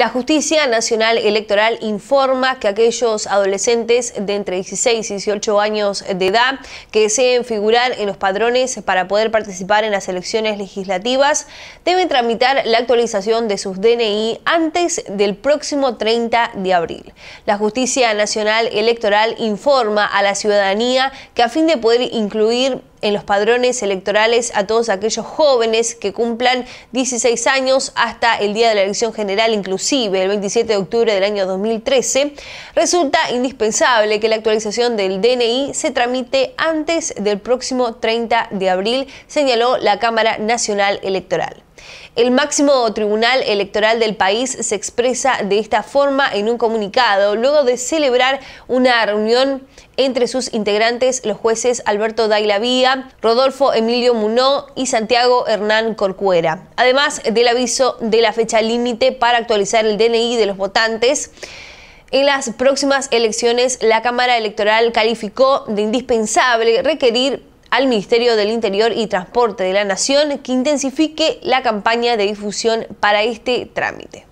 La Justicia Nacional Electoral informa que aquellos adolescentes de entre 16 y 18 años de edad que deseen figurar en los padrones para poder participar en las elecciones legislativas deben tramitar la actualización de sus DNI antes del próximo 30 de abril. La Justicia Nacional Electoral informa a la ciudadanía que a fin de poder incluir en los padrones electorales a todos aquellos jóvenes que cumplan 16 años hasta el día de la elección general, inclusive el 27 de octubre del año 2013, resulta indispensable que la actualización del DNI se tramite antes del próximo 30 de abril, señaló la Cámara Nacional Electoral. El máximo tribunal electoral del país se expresa de esta forma en un comunicado luego de celebrar una reunión entre sus integrantes los jueces Alberto Daila Vía, Rodolfo Emilio Munó y Santiago Hernán Corcuera. Además del aviso de la fecha límite para actualizar el DNI de los votantes, en las próximas elecciones, la Cámara Electoral calificó de indispensable requerir al Ministerio del Interior y Transporte de la Nación que intensifique la campaña de difusión para este trámite.